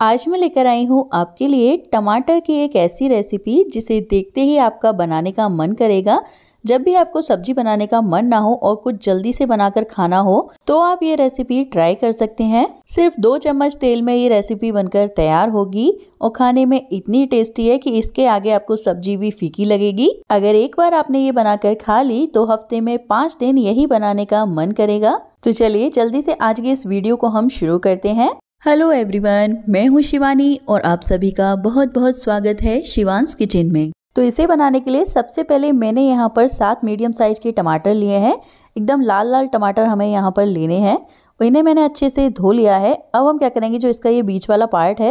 आज मैं लेकर आई हूँ आपके लिए टमाटर की एक ऐसी रेसिपी जिसे देखते ही आपका बनाने का मन करेगा जब भी आपको सब्जी बनाने का मन ना हो और कुछ जल्दी से बनाकर खाना हो तो आप ये रेसिपी ट्राई कर सकते हैं सिर्फ दो चम्मच तेल में ये रेसिपी बनकर तैयार होगी और खाने में इतनी टेस्टी है कि इसके आगे आपको सब्जी भी फीकी लगेगी अगर एक बार आपने ये बनाकर खा ली तो हफ्ते में पाँच दिन यही बनाने का मन करेगा तो चलिए जल्दी से आज के इस वीडियो को हम शुरू करते हैं हेलो एवरीवन मैं हूं शिवानी और आप सभी का बहुत बहुत स्वागत है शिवान्स किचन में तो इसे बनाने के लिए सबसे पहले मैंने यहाँ पर सात मीडियम साइज के टमाटर लिए हैं एकदम लाल लाल टमाटर हमें यहाँ पर लेने हैं तो इन्हें मैंने अच्छे से धो लिया है अब हम क्या करेंगे जो इसका ये बीच वाला पार्ट है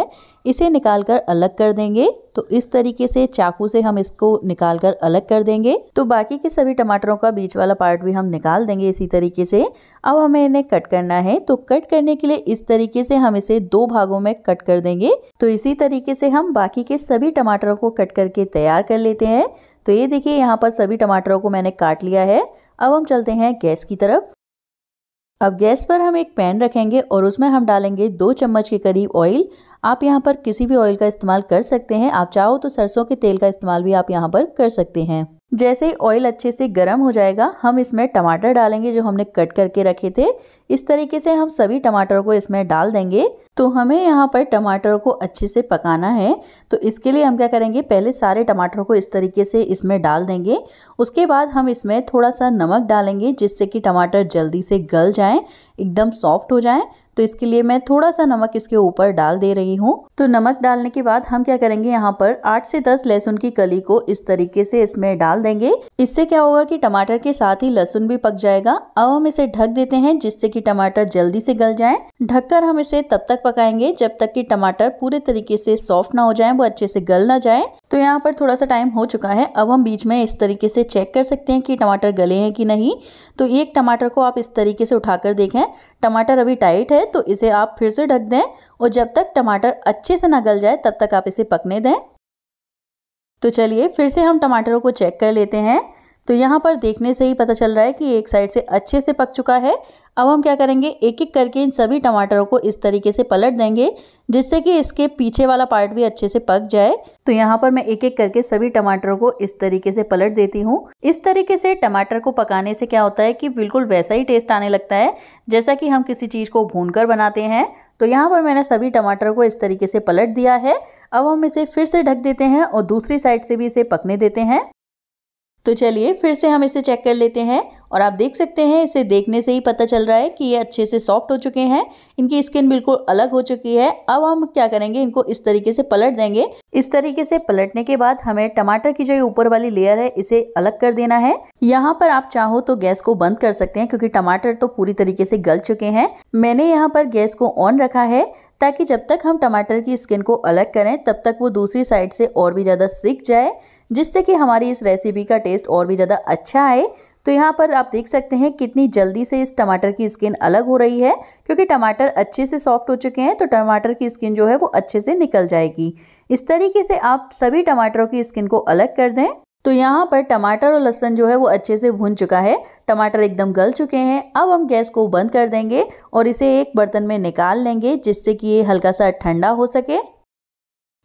इसे निकाल कर अलग कर देंगे तो इस तरीके से चाकू से हम इसको निकाल कर अलग कर देंगे तो बाकी के सभी टमाटरों का बीच वाला पार्ट भी हम निकाल देंगे इसी तरीके से अब हमें इन्हें कट करना है तो कट करने के लिए इस तरीके से हम इसे दो भागों में कट कर देंगे तो इसी तरीके से हम बाकी के सभी टमाटरों को कट करके तैयार कर लेते हैं तो ये देखिए यहाँ पर सभी टमाटरों को मैंने काट लिया है अब हम चलते हैं गैस की तरफ अब गैस पर हम एक पैन रखेंगे और उसमें हम डालेंगे दो चम्मच के करीब ऑयल आप यहाँ पर किसी भी ऑयल का इस्तेमाल कर सकते हैं आप चाहो तो सरसों के तेल का इस्तेमाल भी आप यहाँ पर कर सकते हैं जैसे ही ऑयल अच्छे से गर्म हो जाएगा हम इसमें टमाटर डालेंगे जो हमने कट करके रखे थे इस तरीके से हम सभी टमाटरों को इसमें डाल देंगे तो हमें यहाँ पर टमाटरों को अच्छे से पकाना है तो इसके लिए हम क्या करेंगे पहले सारे टमाटरों को इस तरीके से इसमें डाल देंगे उसके बाद हम इसमें थोड़ा सा नमक डालेंगे जिससे कि टमाटर जल्दी से गल जाए एकदम सॉफ्ट हो जाए तो इसके लिए मैं थोड़ा सा नमक इसके ऊपर डाल दे रही हूँ तो नमक डालने के बाद हम क्या करेंगे यहाँ पर आठ से दस लहसुन की कली को इस तरीके से इसमें डाल देंगे इससे क्या होगा कि टमाटर के साथ ही लहसुन भी पक जाएगा अब हम इसे ढक देते हैं जिससे कि टमाटर जल्दी से गल जाए ढककर हम इसे तब तक पकाएंगे जब तक कि टमाटर पूरे तरीके से सॉफ्ट ना हो जाए वो अच्छे से गल ना जाए तो यहाँ पर थोड़ा सा टाइम हो चुका है अब हम बीच में इस तरीके से चेक कर सकते हैं कि टमाटर गले हैं कि नहीं तो एक टमाटर को आप इस तरीके से उठाकर देखें टमाटर अभी टाइट है तो इसे आप फिर से ढक दें और जब तक टमाटर अच्छे से ना गल जाए तब तक आप इसे पकने दें तो चलिए फिर से हम टमाटरों को चेक कर लेते हैं तो यहाँ पर देखने से ही पता चल रहा है कि एक साइड से अच्छे से पक चुका है अब हम क्या करेंगे एक एक करके इन सभी टमाटरों को इस तरीके से पलट देंगे जिससे कि इसके पीछे वाला पार्ट भी अच्छे से पक जाए तो यहाँ पर मैं एक एक करके सभी टमाटरों को इस तरीके से पलट देती हूँ इस तरीके से टमाटर को पकाने से क्या होता है कि बिल्कुल वैसा ही टेस्ट आने लगता है जैसा कि हम किसी चीज़ को भून कर बनाते हैं तो यहाँ पर मैंने सभी टमाटर को इस तरीके से पलट दिया है अब हम इसे फिर से ढक देते हैं और दूसरी साइड से भी इसे पकने देते हैं तो चलिए फिर से हम इसे चेक कर लेते हैं और आप देख सकते हैं इसे देखने से ही पता चल रहा है कि ये अच्छे से सॉफ्ट हो चुके हैं इनकी स्किन बिल्कुल अलग हो चुकी है अब हम क्या करेंगे इनको इस तरीके से पलट देंगे इस तरीके से पलटने के बाद हमें टमाटर की जो ये ऊपर वाली लेयर है इसे अलग कर देना है यहाँ पर आप चाहो तो गैस को बंद कर सकते हैं क्योंकि टमाटर तो पूरी तरीके से गल चुके हैं मैंने यहाँ पर गैस को ऑन रखा है ताकि जब तक हम टमाटर की स्किन को अलग करें तब तक वो दूसरी साइड से और भी ज़्यादा सीख जाए जिससे कि हमारी इस रेसिपी का टेस्ट और भी ज़्यादा अच्छा आए तो यहाँ पर आप देख सकते हैं कितनी जल्दी से इस टमाटर की स्किन अलग हो रही है क्योंकि टमाटर अच्छे से सॉफ्ट हो चुके हैं तो टमाटर की स्किन जो है वो अच्छे से निकल जाएगी इस तरीके से आप सभी टमाटरों की स्किन को अलग कर दें तो यहाँ पर टमाटर और लहसन जो है वो अच्छे से भुन चुका है टमाटर एकदम गल चुके हैं अब हम गैस को बंद कर देंगे और इसे एक बर्तन में निकाल लेंगे जिससे कि ये हल्का सा ठंडा हो सके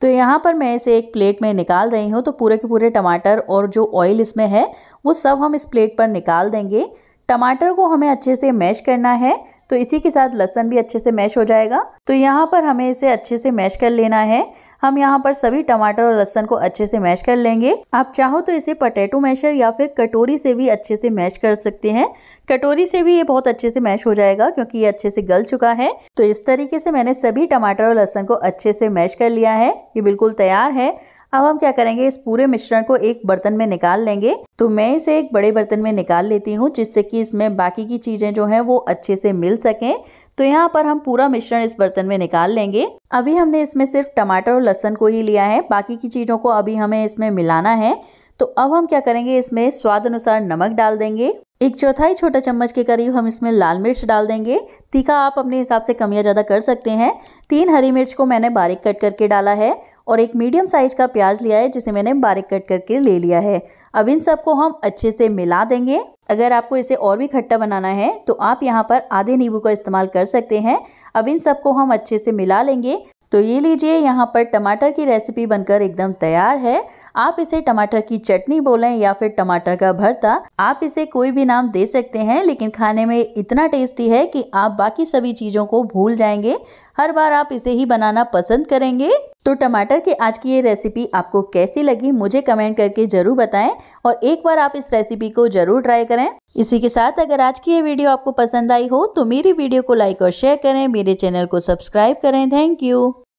तो यहाँ पर मैं इसे एक प्लेट में निकाल रही हूँ तो पूरे के पूरे टमाटर और जो ऑयल इसमें है वो सब हम इस प्लेट पर निकाल देंगे टमाटर को हमें अच्छे से मैश करना है तो इसी के साथ लहसन भी अच्छे से मैश हो जाएगा तो यहाँ पर हमें इसे अच्छे से मैश कर लेना है हम यहाँ पर सभी टमाटर और लहसन को अच्छे से मैश कर लेंगे आप चाहो तो इसे पटेटो मैशर या फिर कटोरी से भी अच्छे से मैश कर सकते हैं कटोरी से भी ये बहुत अच्छे से मैश हो जाएगा क्योंकि ये अच्छे से गल चुका है तो इस तरीके से मैंने सभी टमाटर और लहसन को अच्छे से मैश कर लिया है ये बिल्कुल तैयार है अब हम क्या करेंगे इस पूरे मिश्रण को एक बर्तन में निकाल लेंगे तो मैं इसे एक बड़े बर्तन में निकाल लेती हूँ जिससे कि इसमें बाकी की चीज़ें जो हैं वो अच्छे से मिल सकें तो यहाँ पर हम पूरा मिश्रण इस बर्तन में निकाल लेंगे अभी हमने इसमें सिर्फ टमाटर और लहसन को ही लिया है बाकी की चीज़ों को अभी हमें इसमें मिलाना है तो अब हम क्या करेंगे इसमें स्वाद अनुसार नमक डाल देंगे एक चौथाई छोटा चम्मच के करीब हम इसमें लाल मिर्च डाल देंगे तीखा आप अपने हिसाब से कमियाँ ज़्यादा कर सकते हैं तीन हरी मिर्च को मैंने बारीक कट करके डाला है और एक मीडियम साइज का प्याज लिया है जिसे मैंने बारीक कट करके ले लिया है अब इन सबको हम अच्छे से मिला देंगे अगर आपको इसे और भी खट्टा बनाना है तो आप यहाँ पर आधे नींबू का इस्तेमाल कर सकते हैं अब इन सबको हम अच्छे से मिला लेंगे तो ये लीजिए यहाँ पर टमाटर की रेसिपी बनकर एकदम तैयार है आप इसे टमाटर की चटनी बोलें या फिर टमाटर का भरता आप इसे कोई भी नाम दे सकते हैं लेकिन खाने में इतना टेस्टी है कि आप बाकी सभी चीज़ों को भूल जाएंगे हर बार आप इसे ही बनाना पसंद करेंगे तो टमाटर की आज की ये रेसिपी आपको कैसी लगी मुझे कमेंट करके ज़रूर बताएं और एक बार आप इस रेसिपी को ज़रूर ट्राई करें इसी के साथ अगर आज की ये वीडियो आपको पसंद आई हो तो मेरी वीडियो को लाइक और शेयर करें मेरे चैनल को सब्सक्राइब करें थैंक यू